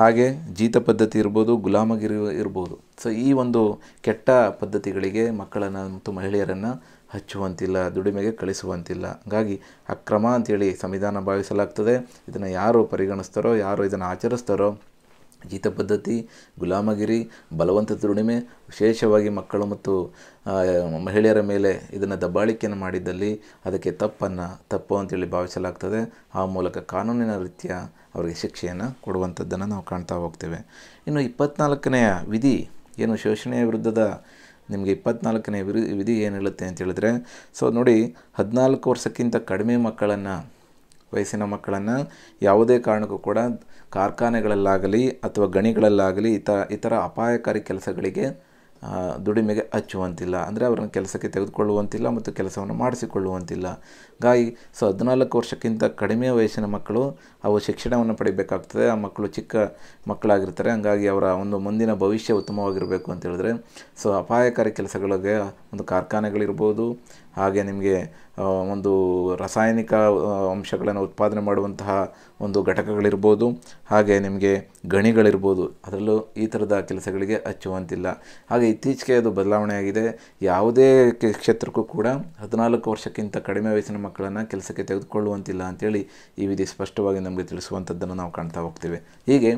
ಹಾಗೆ ಜೀತ ಪದ್ಧತಿ ಇರ್ಬೋದು ಗುಲಾಮಗಿರಿ ಇರ್ಬೋದು ಸೊ ಈ ಒಂದು ಕೆಟ್ಟ ಪದ್ಧತಿಗಳಿಗೆ ಮಕ್ಕಳನ್ನು ಮತ್ತು ಮಹಿಳೆಯರನ್ನು ಹಚ್ಚುವಂತಿಲ್ಲ ದುಡಿಮೆಗೆ ಕಳಿಸುವಂತಿಲ್ಲ ಹಾಗಾಗಿ ಅಕ್ರಮ ಅಂತೇಳಿ ಸಂವಿಧಾನ ಭಾವಿಸಲಾಗ್ತದೆ ಇದನ್ನು ಯಾರು ಪರಿಗಣಿಸ್ತಾರೋ ಯಾರು ಇದನ್ನು ಆಚರಿಸ್ತಾರೋ ಜೀತ ಪದ್ಧತಿ ಗುಲಾಮಗಿರಿ ಬಲವಂತ ದುಡಿಮೆ ವಿಶೇಷವಾಗಿ ಮಕ್ಕಳು ಮತ್ತು ಮಹಿಳೆಯರ ಮೇಲೆ ಇದನ್ನು ದಬ್ಬಾಳಿಕೆಯನ್ನು ಮಾಡಿದ್ದಲ್ಲಿ ಅದಕ್ಕೆ ತಪ್ಪನ್ನು ತಪ್ಪು ಅಂತೇಳಿ ಭಾವಿಸಲಾಗ್ತದೆ ಆ ಮೂಲಕ ಕಾನೂನಿನ ರೀತಿಯ ಅವರಿಗೆ ಶಿಕ್ಷೆಯನ್ನು ಕೊಡುವಂಥದ್ದನ್ನು ನಾವು ಕಾಣ್ತಾ ಹೋಗ್ತೇವೆ ಇನ್ನು ಇಪ್ಪತ್ನಾಲ್ಕನೆಯ ವಿಧಿ ಏನು ಶೋಷಣೆಯ ವಿರುದ್ಧದ ನಿಮಗೆ ಇಪ್ಪತ್ನಾಲ್ಕನೇ ವಿರು ವಿಧಿ ಏನು ಹೇಳುತ್ತೆ ಅಂತ ಹೇಳಿದ್ರೆ ಸೊ ನೋಡಿ ಹದಿನಾಲ್ಕು ವರ್ಷಕ್ಕಿಂತ ಕಡಿಮೆ ಮಕ್ಕಳನ್ನು ವಯಸ್ಸಿನ ಮಕ್ಕಳನ್ನು ಯಾವುದೇ ಕಾರಣಕ್ಕೂ ಕೂಡ ಕಾರ್ಖಾನೆಗಳಲ್ಲಾಗಲಿ ಅಥವಾ ಗಣಿಗಳಲ್ಲಾಗಲಿ ಈ ಥರ ಈ ಥರ ಅಪಾಯಕಾರಿ ಕೆಲಸಗಳಿಗೆ ದುಡಿಮೆಗೆ ಹಚ್ಚುವಂತಿಲ್ಲ ಅಂದರೆ ಅವರನ್ನು ಕೆಲಸಕ್ಕೆ ತೆಗೆದುಕೊಳ್ಳುವಂತಿಲ್ಲ ಮತ್ತು ಕೆಲಸವನ್ನು ಮಾಡಿಸಿಕೊಳ್ಳುವಂತಿಲ್ಲ ಹಾಗಾಗಿ ಸೊ ಹದಿನಾಲ್ಕು ವರ್ಷಕ್ಕಿಂತ ಕಡಿಮೆ ವಯಸ್ಸಿನ ಮಕ್ಕಳು ಅವು ಶಿಕ್ಷಣವನ್ನು ಪಡಿಬೇಕಾಗ್ತದೆ ಆ ಮಕ್ಕಳು ಚಿಕ್ಕ ಮಕ್ಕಳಾಗಿರ್ತಾರೆ ಹಂಗಾಗಿ ಅವರ ಒಂದು ಮುಂದಿನ ಭವಿಷ್ಯ ಉತ್ತಮವಾಗಿರಬೇಕು ಅಂತ ಹೇಳಿದ್ರೆ ಸೊ ಅಪಾಯಕಾರಿ ಕೆಲಸಗಳಿಗೆ ಒಂದು ಕಾರ್ಖಾನೆಗಳಿರ್ಬೋದು ಹಾಗೆ ನಿಮಗೆ ಒಂದು ರಾಸಾಯನಿಕ ಅಂಶಗಳನ್ನು ಉತ್ಪಾದನೆ ಮಾಡುವಂತಹ ಒಂದು ಘಟಕಗಳಿರ್ಬೋದು ಹಾಗೆ ನಿಮಗೆ ಗಣಿಗಳಿರ್ಬೋದು ಅದರಲ್ಲೂ ಈ ಥರದ ಕೆಲಸಗಳಿಗೆ ಹಚ್ಚುವಂತಿಲ್ಲ ಹಾಗೆ ಇತ್ತೀಚೆಗೆ ಅದು ಬದಲಾವಣೆಯಾಗಿದೆ ಯಾವುದೇ ಕ್ಷೇತ್ರಕ್ಕೂ ಕೂಡ ಹದಿನಾಲ್ಕು ವರ್ಷಕ್ಕಿಂತ ಕಡಿಮೆ ವಯಸ್ಸಿನ ಮಕ್ಕಳನ್ನು ಕೆಲಸಕ್ಕೆ ತೆಗೆದುಕೊಳ್ಳುವಂತಿಲ್ಲ ಅಂತೇಳಿ ಈ ವಿಧಿ ಸ್ಪಷ್ಟವಾಗಿ ನಮಗೆ ತಿಳಿಸುವಂಥದ್ದನ್ನು ನಾವು ಕಾಣ್ತಾ ಹೋಗ್ತೇವೆ ಹೀಗೆ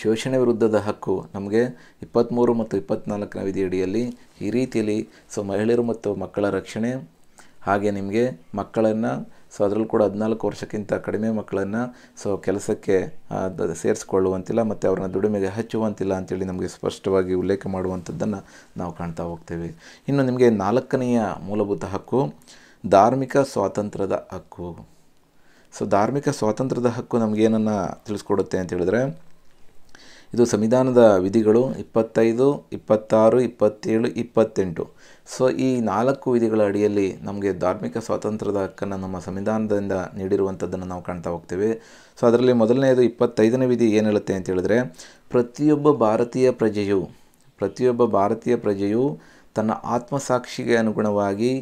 ಶೋಷಣೆ ವಿರುದ್ಧದ ಹಕ್ಕು ನಮಗೆ ಇಪ್ಪತ್ತ್ಮೂರು ಮತ್ತು ವಿಧಿ ವಿಧಿಯಡಿಯಲ್ಲಿ ಈ ರೀತಿಯಲ್ಲಿ ಸೊ ಮಹಿಳೆಯರು ಮತ್ತು ಮಕ್ಕಳ ರಕ್ಷಣೆ ಹಾಗೆ ನಿಮಗೆ ಮಕ್ಕಳನ್ನು ಸೊ ಅದರಲ್ಲೂ ಕೂಡ ಹದಿನಾಲ್ಕು ವರ್ಷಕ್ಕಿಂತ ಕಡಿಮೆ ಮಕ್ಕಳನ್ನು ಸೊ ಕೆಲಸಕ್ಕೆ ಸೇರಿಸ್ಕೊಳ್ಳುವಂತಿಲ್ಲ ಮತ್ತು ಅವ್ರನ್ನ ದುಡಿಮೆಗೆ ಹಚ್ಚುವಂತಿಲ್ಲ ಅಂತೇಳಿ ನಮಗೆ ಸ್ಪಷ್ಟವಾಗಿ ಉಲ್ಲೇಖ ಮಾಡುವಂಥದ್ದನ್ನು ನಾವು ಕಾಣ್ತಾ ಹೋಗ್ತೇವೆ ಇನ್ನು ನಿಮಗೆ ನಾಲ್ಕನೆಯ ಮೂಲಭೂತ ಹಕ್ಕು ಧಾರ್ಮಿಕ ಸ್ವಾತಂತ್ರ್ಯದ ಹಕ್ಕು ಸೊ ಧಾರ್ಮಿಕ ಸ್ವಾತಂತ್ರ್ಯದ ಹಕ್ಕು ನಮಗೇನನ್ನು ತಿಳಿಸ್ಕೊಡುತ್ತೆ ಅಂತ ಹೇಳಿದ್ರೆ ಇದು ಸಂವಿಧಾನದ ವಿಧಿಗಳು ಇಪ್ಪತ್ತೈದು ಇಪ್ಪತ್ತಾರು ಇಪ್ಪತ್ತೇಳು ಇಪ್ಪತ್ತೆಂಟು ಸೊ ಈ ನಾಲ್ಕು ವಿಧಿಗಳ ಅಡಿಯಲ್ಲಿ ನಮಗೆ ಧಾರ್ಮಿಕ ಸ್ವಾತಂತ್ರ್ಯದ ಹಕ್ಕನ್ನು ನಮ್ಮ ಸಂವಿಧಾನದಿಂದ ನೀಡಿರುವಂಥದ್ದನ್ನು ನಾವು ಕಾಣ್ತಾ ಹೋಗ್ತೇವೆ ಸೊ ಅದರಲ್ಲಿ ಮೊದಲನೆಯದು ಇಪ್ಪತ್ತೈದನೇ ವಿಧಿ ಏನು ಹೇಳುತ್ತೆ ಅಂತ ಹೇಳಿದ್ರೆ ಪ್ರತಿಯೊಬ್ಬ ಭಾರತೀಯ ಪ್ರಜೆಯು ಪ್ರತಿಯೊಬ್ಬ ಭಾರತೀಯ ಪ್ರಜೆಯು ತನ್ನ ಆತ್ಮಸಾಕ್ಷಿಗೆ ಅನುಗುಣವಾಗಿ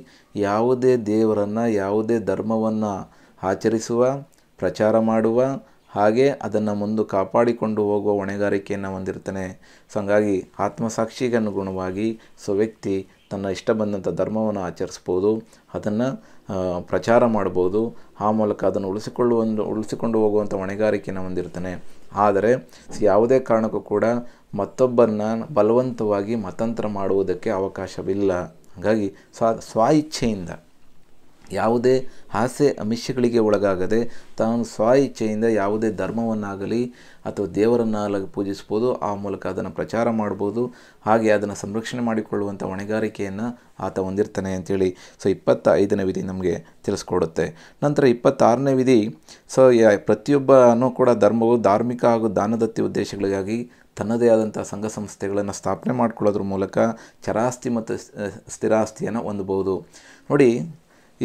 ಯಾವುದೇ ದೇವರನ್ನು ಯಾವುದೇ ಧರ್ಮವನ್ನು ಆಚರಿಸುವ ಪ್ರಚಾರ ಮಾಡುವ ಹಾಗೇ ಅದನ್ನು ಮುಂದೆ ಕಾಪಾಡಿಕೊಂಡು ಹೋಗುವ ಹೊಣೆಗಾರಿಕೆಯನ್ನು ಹೊಂದಿರ್ತಾನೆ ಸೊ ಹಂಗಾಗಿ ಆತ್ಮಸಾಕ್ಷಿಗೆ ಅನುಗುಣವಾಗಿ ಸೊ ವ್ಯಕ್ತಿ ತನ್ನ ಇಷ್ಟ ಬಂದಂಥ ಧರ್ಮವನ್ನು ಆಚರಿಸ್ಬೋದು ಅದನ್ನು ಪ್ರಚಾರ ಮಾಡ್ಬೋದು ಆ ಮೂಲಕ ಅದನ್ನು ಉಳಿಸಿಕೊಳ್ಳುವ ಉಳಿಸಿಕೊಂಡು ಹೋಗುವಂಥ ಹೊಣೆಗಾರಿಕೆಯನ್ನು ಹೊಂದಿರ್ತಾನೆ ಆದರೆ ಯಾವುದೇ ಕಾರಣಕ್ಕೂ ಕೂಡ ಮತ್ತೊಬ್ಬರನ್ನ ಬಲವಂತವಾಗಿ ಮತಾಂತರ ಮಾಡುವುದಕ್ಕೆ ಅವಕಾಶವಿಲ್ಲ ಹಾಗಾಗಿ ಸ್ವ ಸ್ವ ಇಚ್ಛೆಯಿಂದ ಯಾವುದೇ ಆಸೆ ಅಮಿಷಗಳಿಗೆ ಒಳಗಾಗದೆ ತಾನು ಸ್ವ ಇಚ್ಛೆಯಿಂದ ಯಾವುದೇ ಧರ್ಮವನ್ನಾಗಲಿ ಅಥವಾ ದೇವರನ್ನಾಗಲಿ ಪೂಜಿಸ್ಬೋದು ಆ ಮೂಲಕ ಅದನ್ನು ಪ್ರಚಾರ ಮಾಡ್ಬೋದು ಹಾಗೆ ಅದನ್ನು ಸಂರಕ್ಷಣೆ ಮಾಡಿಕೊಳ್ಳುವಂಥ ಹೊಣೆಗಾರಿಕೆಯನ್ನು ಆತ ಹೊಂದಿರ್ತಾನೆ ಅಂಥೇಳಿ ಸೊ ಐದನೇ ವಿಧಿ ನಮಗೆ ತಿಳಿಸ್ಕೊಡುತ್ತೆ ನಂತರ ಇಪ್ಪತ್ತಾರನೇ ವಿಧಿ ಸೊ ಪ್ರತಿಯೊಬ್ಬನೂ ಕೂಡ ಧರ್ಮವು ಧಾರ್ಮಿಕ ಹಾಗೂ ದಾನದತ್ತಿ ಉದ್ದೇಶಗಳಿಗಾಗಿ ತನ್ನದೇ ಆದಂಥ ಸಂಘ ಸಂಸ್ಥೆಗಳನ್ನು ಸ್ಥಾಪನೆ ಮಾಡಿಕೊಳ್ಳೋದ್ರ ಮೂಲಕ ಚರಾಸ್ತಿ ಮತ್ತು ಸ್ಥಿರಾಸ್ತಿಯನ್ನು ಹೊಂದಬಹುದು ನೋಡಿ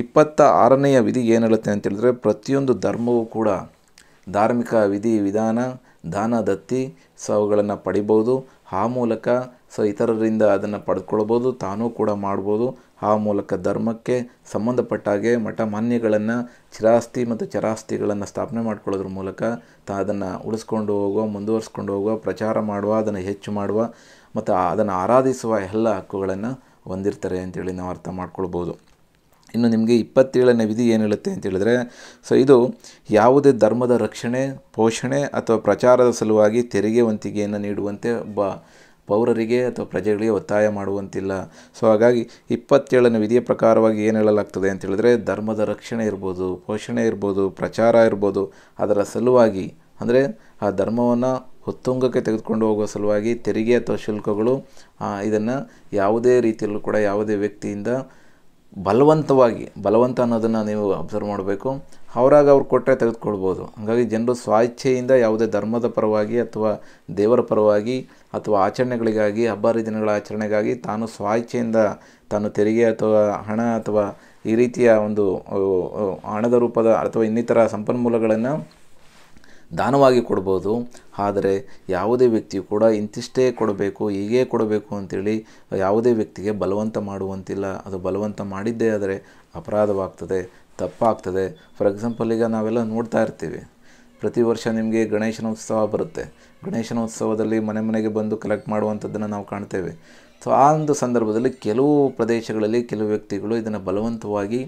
ಇಪ್ಪತ್ತ ಆರನೆಯ ವಿಧಿ ಏನು ಹೇಳುತ್ತೆ ಅಂತ ಹೇಳಿದ್ರೆ ಪ್ರತಿಯೊಂದು ಧರ್ಮವೂ ಕೂಡ ಧಾರ್ಮಿಕ ವಿಧಿ ವಿಧಾನ ದಾನ ದತ್ತಿ ಸೊ ಅವುಗಳನ್ನು ಪಡಿಬೋದು ಆ ಮೂಲಕ ಸೊ ಇತರರಿಂದ ಅದನ್ನು ಪಡೆದುಕೊಳ್ಬೋದು ತಾನೂ ಕೂಡ ಮಾಡ್ಬೋದು ಆ ಮೂಲಕ ಧರ್ಮಕ್ಕೆ ಸಂಬಂಧಪಟ್ಟಾಗೆ ಮಠ ಮಾನ್ಯಗಳನ್ನು ಚಿರಾಸ್ತಿ ಮತ್ತು ಚರಾಸ್ತಿಗಳನ್ನು ಸ್ಥಾಪನೆ ಮಾಡ್ಕೊಳ್ಳೋದ್ರ ಮೂಲಕ ತ ಅದನ್ನು ಉಳಿಸ್ಕೊಂಡು ಹೋಗುವ ಮುಂದುವರಿಸ್ಕೊಂಡು ಹೋಗುವ ಪ್ರಚಾರ ಮಾಡುವ ಅದನ್ನು ಹೆಚ್ಚು ಮಾಡುವ ಮತ್ತು ಅದನ್ನು ಆರಾಧಿಸುವ ಎಲ್ಲ ಹಕ್ಕುಗಳನ್ನು ಹೊಂದಿರ್ತಾರೆ ಅಂತೇಳಿ ನಾವು ಅರ್ಥ ಮಾಡ್ಕೊಳ್ಬೋದು ಇನ್ನು ನಿಮಗೆ ಇಪ್ಪತ್ತೇಳನೇ ವಿಧಿ ಏನು ಹೇಳುತ್ತೆ ಅಂತ ಹೇಳಿದರೆ ಸೊ ಇದು ಯಾವುದೇ ಧರ್ಮದ ರಕ್ಷಣೆ ಪೋಷಣೆ ಅಥವಾ ಪ್ರಚಾರದ ಸಲುವಾಗಿ ತೆರಿಗೆ ವಂತಿಗೆಯನ್ನು ನೀಡುವಂತೆ ಒಬ್ಬ ಪೌರರಿಗೆ ಅಥವಾ ಪ್ರಜೆಗಳಿಗೆ ಒತ್ತಾಯ ಮಾಡುವಂತಿಲ್ಲ ಸೊ ಹಾಗಾಗಿ ಇಪ್ಪತ್ತೇಳನೇ ವಿಧಿಯ ಪ್ರಕಾರವಾಗಿ ಏನು ಹೇಳಲಾಗ್ತದೆ ಅಂತ ಹೇಳಿದರೆ ಧರ್ಮದ ರಕ್ಷಣೆ ಇರ್ಬೋದು ಪೋಷಣೆ ಇರ್ಬೋದು ಪ್ರಚಾರ ಇರ್ಬೋದು ಅದರ ಸಲುವಾಗಿ ಅಂದರೆ ಆ ಧರ್ಮವನ್ನು ಹೊತ್ತುಂಗಕ್ಕೆ ತೆಗೆದುಕೊಂಡು ಹೋಗುವ ಸಲುವಾಗಿ ತೆರಿಗೆ ಅಥವಾ ಶುಲ್ಕಗಳು ಇದನ್ನು ಯಾವುದೇ ರೀತಿಯಲ್ಲೂ ಕೂಡ ಯಾವುದೇ ವ್ಯಕ್ತಿಯಿಂದ ಬಲವಂತವಾಗಿ ಬಲವಂತ ಅನ್ನೋದನ್ನು ನೀವು ಅಬ್ಸರ್ವ್ ಮಾಡಬೇಕು ಅವರಾಗ ಅವ್ರು ಕೊಟ್ಟರೆ ತೆಗೆದುಕೊಳ್ಬೋದು ಹಾಗಾಗಿ ಜನರು ಸ್ವಾಚ್ಛೆಯಿಂದ ಯಾವುದೇ ಧರ್ಮದ ಪರವಾಗಿ ಅಥವಾ ದೇವರ ಪರವಾಗಿ ಅಥವಾ ಆಚರಣೆಗಳಿಗಾಗಿ ಹಬ್ಬ ಹರಿದಿನಗಳ ಆಚರಣೆಗಾಗಿ ತಾನು ಸ್ವಾಚ್ಛೆಯಿಂದ ತಾನು ತೆರಿಗೆ ಅಥವಾ ಹಣ ಅಥವಾ ಈ ರೀತಿಯ ಒಂದು ಹಣದ ರೂಪದ ಅಥವಾ ಇನ್ನಿತರ ಸಂಪನ್ಮೂಲಗಳನ್ನು ದಾನವಾಗಿ ಕೊಡ್ಬೋದು ಆದರೆ ಯಾವುದೇ ವ್ಯಕ್ತಿಯು ಕೂಡ ಇಂತಿಷ್ಟೇ ಕೊಡಬೇಕು ಹೀಗೇ ಕೊಡಬೇಕು ಅಂತೇಳಿ ಯಾವುದೇ ವ್ಯಕ್ತಿಗೆ ಬಲವಂತ ಮಾಡುವಂತಿಲ್ಲ ಅದು ಬಲವಂತ ಮಾಡಿದ್ದೇ ಆದರೆ ಅಪರಾಧವಾಗ್ತದೆ ತಪ್ಪಾಗ್ತದೆ ಫಾರ್ ಎಕ್ಸಾಂಪಲ್ ಈಗ ನಾವೆಲ್ಲ ನೋಡ್ತಾ ಇರ್ತೀವಿ ಪ್ರತಿ ವರ್ಷ ನಿಮಗೆ ಗಣೇಶನೋತ್ಸವ ಬರುತ್ತೆ ಗಣೇಶನೋತ್ಸವದಲ್ಲಿ ಮನೆ ಮನೆಗೆ ಬಂದು ಕಲೆಕ್ಟ್ ಮಾಡುವಂಥದ್ದನ್ನು ನಾವು ಕಾಣ್ತೇವೆ ಸೊ ಆ ಒಂದು ಸಂದರ್ಭದಲ್ಲಿ ಕೆಲವು ಪ್ರದೇಶಗಳಲ್ಲಿ ಕೆಲವು ವ್ಯಕ್ತಿಗಳು ಇದನ್ನು ಬಲವಂತವಾಗಿ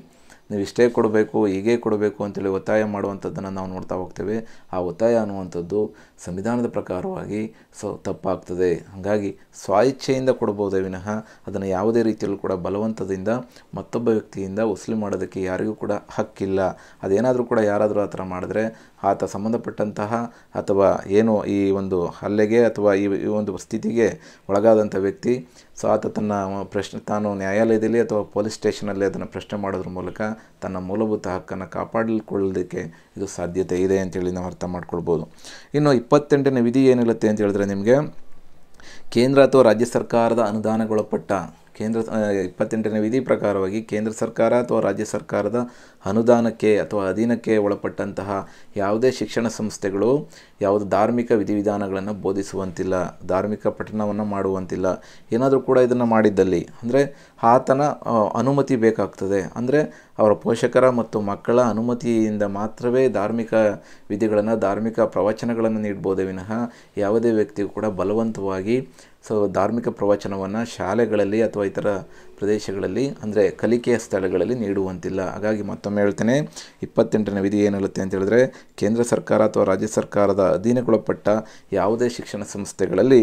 ನೀವು ಇಷ್ಟೇ ಕೊಡಬೇಕು ಹೀಗೇ ಕೊಡಬೇಕು ಅಂತೇಳಿ ಒತ್ತಾಯ ಮಾಡುವಂಥದ್ದನ್ನು ನಾವು ನೋಡ್ತಾ ಹೋಗ್ತೇವೆ ಆ ಒತ್ತಾಯ ಅನ್ನುವಂಥದ್ದು ಸಂವಿಧಾನದ ಪ್ರಕಾರವಾಗಿ ಸೊ ತಪ್ಪಾಗ್ತದೆ ಹಾಗಾಗಿ ಸ್ವಾಯಿಚ್ಛೆಯಿಂದ ಕೊಡಬಹುದೇ ವಿನಃ ಅದನ್ನು ಯಾವುದೇ ರೀತಿಯಲ್ಲೂ ಕೂಡ ಬಲವಂತದಿಂದ ಮತ್ತೊಬ್ಬ ವ್ಯಕ್ತಿಯಿಂದ ವಸೂಲಿ ಮಾಡೋದಕ್ಕೆ ಯಾರಿಗೂ ಕೂಡ ಹಕ್ಕಿಲ್ಲ ಅದೇನಾದರೂ ಕೂಡ ಯಾರಾದರೂ ಆ ಥರ ಮಾಡಿದ್ರೆ ಆತ ಸಂಬಂಧಪಟ್ಟಂತಹ ಅಥವಾ ಏನು ಈ ಒಂದು ಹಲ್ಲೆಗೆ ಅಥವಾ ಈ ಒಂದು ಸ್ಥಿತಿಗೆ ಒಳಗಾದಂಥ ವ್ಯಕ್ತಿ ಸೊ ಆತ ತನ್ನ ಪ್ರಶ್ನೆ ತಾನು ನ್ಯಾಯಾಲಯದಲ್ಲಿ ಅಥವಾ ಪೊಲೀಸ್ ಸ್ಟೇಷನಲ್ಲಿ ಅದನ್ನು ಪ್ರಶ್ನೆ ಮಾಡೋದ್ರ ಮೂಲಕ ತನ್ನ ಮೂಲಭೂತ ಹಕ್ಕನ್ನು ಕಾಪಾಡಿಕೊಳ್ಳೋದಕ್ಕೆ ಇದು ಸಾಧ್ಯತೆ ಇದೆ ಅಂತೇಳಿ ನಾವು ಅರ್ಥ ಮಾಡ್ಕೊಳ್ಬೋದು ಇನ್ನು ಇಪ್ಪ ಇಪ್ಪತ್ತೆಂಟನೇ ವಿಧಿ ಏನಿರುತ್ತೆ ಅಂತ ಹೇಳಿದ್ರೆ ನಿಮಗೆ ಕೇಂದ್ರ ಅಥವಾ ರಾಜ್ಯ ಸರ್ಕಾರದ ಅನುದಾನಗೊಳಪಟ್ಟ ಕೇಂದ್ರ ಇಪ್ಪತ್ತೆಂಟನೇ ವಿಧಿ ಪ್ರಕಾರವಾಗಿ ಕೇಂದ್ರ ಸರ್ಕಾರ ಅಥವಾ ರಾಜ್ಯ ಸರ್ಕಾರದ ಅನುದಾನಕ್ಕೆ ಅಥವಾ ಅಧೀನಕ್ಕೆ ಒಳಪಟ್ಟಂತಹ ಯಾವುದೇ ಶಿಕ್ಷಣ ಸಂಸ್ಥೆಗಳು ಯಾವುದು ಧಾರ್ಮಿಕ ವಿಧಿವಿಧಾನಗಳನ್ನು ಬೋಧಿಸುವಂತಿಲ್ಲ ಧಾರ್ಮಿಕ ಪಠಣವನ್ನು ಮಾಡುವಂತಿಲ್ಲ ಏನಾದರೂ ಕೂಡ ಇದನ್ನು ಮಾಡಿದ್ದಲ್ಲಿ ಅಂದರೆ ಆತನ ಅನುಮತಿ ಬೇಕಾಗ್ತದೆ ಅಂದರೆ ಅವರ ಪೋಷಕರ ಮತ್ತು ಮಕ್ಕಳ ಅನುಮತಿಯಿಂದ ಮಾತ್ರವೇ ಧಾರ್ಮಿಕ ವಿಧಿಗಳನ್ನು ಧಾರ್ಮಿಕ ಪ್ರವಚನಗಳನ್ನು ನೀಡ್ಬೋದೇ ವಿನಃ ಯಾವುದೇ ವ್ಯಕ್ತಿಯು ಕೂಡ ಬಲವಂತವಾಗಿ ಸೊ ಧಾರ್ಮಿಕ ಪ್ರವಚನವನ್ನು ಶಾಲೆಗಳಲ್ಲಿ ಅಥವಾ ಇತರ ಪ್ರದೇಶಗಳಲ್ಲಿ ಅಂದರೆ ಕಲಿಕೆಯ ಸ್ಥಳಗಳಲ್ಲಿ ನೀಡುವಂತಿಲ್ಲ ಹಾಗಾಗಿ ಮತ್ತೊಮ್ಮೆ ಹೇಳ್ತೇನೆ ಇಪ್ಪತ್ತೆಂಟನೇ ವಿಧಿ ಏನಿರುತ್ತೆ ಅಂತ ಹೇಳಿದ್ರೆ ಕೇಂದ್ರ ಸರ್ಕಾರ ಅಥವಾ ರಾಜ್ಯ ಸರ್ಕಾರದ ಅಧೀನಕ್ಕೊಳಪಟ್ಟ ಯಾವುದೇ ಶಿಕ್ಷಣ ಸಂಸ್ಥೆಗಳಲ್ಲಿ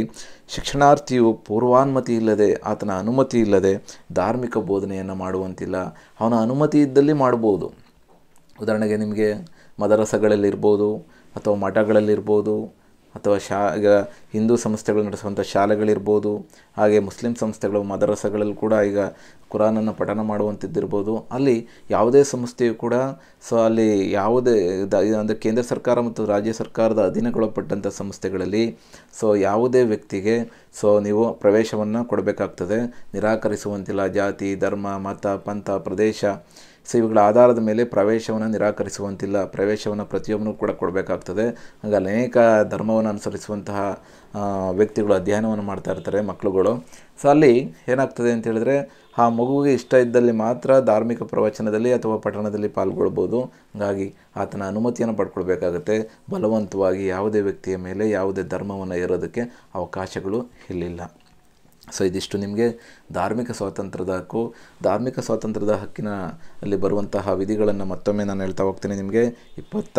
ಶಿಕ್ಷಣಾರ್ಥಿಯು ಪೂರ್ವಾನುಮತಿ ಇಲ್ಲದೆ ಆತನ ಅನುಮತಿ ಇಲ್ಲದೆ ಧಾರ್ಮಿಕ ಬೋಧನೆಯನ್ನು ಮಾಡುವಂತಿಲ್ಲ ಅವನ ಅನುಮತಿ ಇದ್ದಲ್ಲಿ ಮಾಡ್ಬೋದು ಉದಾಹರಣೆಗೆ ನಿಮಗೆ ಮದರಸಗಳಲ್ಲಿರ್ಬೋದು ಅಥವಾ ಮಠಗಳಲ್ಲಿರ್ಬೋದು ಅಥವಾ ಶಾ ಈಗ ಹಿಂದೂ ಸಂಸ್ಥೆಗಳು ನಡೆಸುವಂಥ ಶಾಲೆಗಳಿರ್ಬೋದು ಹಾಗೆ ಮುಸ್ಲಿಂ ಸಂಸ್ಥೆಗಳು ಮದರಸಗಳಲ್ಲಿ ಕೂಡ ಈಗ ಕುರಾನನ್ನು ಪಠನ ಮಾಡುವಂಥದ್ದಿರ್ಬೋದು ಅಲ್ಲಿ ಯಾವುದೇ ಸಂಸ್ಥೆಯು ಕೂಡ ಸೊ ಅಲ್ಲಿ ಯಾವುದೇ ಅಂದರೆ ಕೇಂದ್ರ ಸರ್ಕಾರ ಮತ್ತು ರಾಜ್ಯ ಸರ್ಕಾರದ ಅಧೀನಗೊಳಪಟ್ಟಂಥ ಸಂಸ್ಥೆಗಳಲ್ಲಿ ಸೊ ಯಾವುದೇ ವ್ಯಕ್ತಿಗೆ ಸೊ ನೀವು ಪ್ರವೇಶವನ್ನು ಕೊಡಬೇಕಾಗ್ತದೆ ನಿರಾಕರಿಸುವಂತಿಲ್ಲ ಜಾತಿ ಧರ್ಮ ಮತ ಪಂಥ ಪ್ರದೇಶ ಸೊ ಇವುಗಳ ಆಧಾರದ ಮೇಲೆ ಪ್ರವೇಶವನ್ನು ನಿರಾಕರಿಸುವಂತಿಲ್ಲ ಪ್ರವೇಶವನ್ನು ಪ್ರತಿಯೊಬ್ಬನೂ ಕೂಡ ಕೊಡಬೇಕಾಗ್ತದೆ ಹಾಗೆ ಅನೇಕ ಧರ್ಮವನ್ನು ಅನುಸರಿಸುವಂತಹ ವ್ಯಕ್ತಿಗಳು ಅಧ್ಯಯನವನ್ನು ಮಾಡ್ತಾ ಇರ್ತಾರೆ ಮಕ್ಕಳುಗಳು ಸೊ ಅಲ್ಲಿ ಏನಾಗ್ತದೆ ಅಂತ ಹೇಳಿದ್ರೆ ಆ ಮಗುವಿಗೆ ಇಷ್ಟ ಇದ್ದಲ್ಲಿ ಮಾತ್ರ ಧಾರ್ಮಿಕ ಪ್ರವಚನದಲ್ಲಿ ಅಥವಾ ಪಠಣದಲ್ಲಿ ಪಾಲ್ಗೊಳ್ಬೋದು ಹಾಗಾಗಿ ಆತನ ಅನುಮತಿಯನ್ನು ಪಡ್ಕೊಳ್ಬೇಕಾಗತ್ತೆ ಬಲವಂತವಾಗಿ ಯಾವುದೇ ವ್ಯಕ್ತಿಯ ಮೇಲೆ ಯಾವುದೇ ಧರ್ಮವನ್ನು ಇರೋದಕ್ಕೆ ಅವಕಾಶಗಳು ಇರಲಿಲ್ಲ ಸೊ ಇದಿಷ್ಟು ನಿಮಗೆ ಧಾರ್ಮಿಕ ಸ್ವಾತಂತ್ರ್ಯದ ಹಕ್ಕು ಧಾರ್ಮಿಕ ಸ್ವಾತಂತ್ರ್ಯದ ಹಕ್ಕಿನ ಅಲ್ಲಿ ಬರುವಂತಹ ವಿಧಿಗಳನ್ನು ಮತ್ತೊಮ್ಮೆ ನಾನು ಹೇಳ್ತಾ ಹೋಗ್ತೀನಿ ನಿಮಗೆ ಇಪ್ಪತ್ತ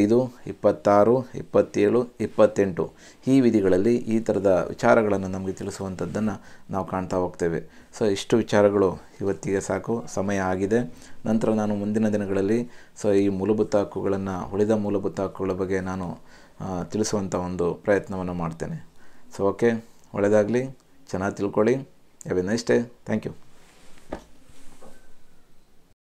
ಐದು ಇಪ್ಪತ್ತಾರು ಇಪ್ಪತ್ತೇಳು ಇಪ್ಪತ್ತೆಂಟು ಈ ವಿಧಿಗಳಲ್ಲಿ ಈ ಥರದ ವಿಚಾರಗಳನ್ನು ನಮಗೆ ತಿಳಿಸುವಂಥದ್ದನ್ನು ನಾವು ಕಾಣ್ತಾ ಹೋಗ್ತೇವೆ ಸೊ ಇಷ್ಟು ವಿಚಾರಗಳು ಇವತ್ತಿಗೆ ಸಾಕು ಸಮಯ ಆಗಿದೆ ನಂತರ ನಾನು ಮುಂದಿನ ದಿನಗಳಲ್ಲಿ ಸೊ ಈ ಮೂಲಭೂತ ಹಕ್ಕುಗಳನ್ನು ಉಳಿದ ಮೂಲಭೂತ ಹಕ್ಕುಗಳ ಬಗ್ಗೆ ನಾನು ತಿಳಿಸುವಂಥ ಒಂದು ಪ್ರಯತ್ನವನ್ನು ಮಾಡ್ತೇನೆ ಸೊ ಓಕೆ ಒಳ್ಳೆಯದಾಗಲಿ ಚೆನ್ನಾಗಿ ತಿಳ್ಕೊಳ್ಳಿ have a day thank you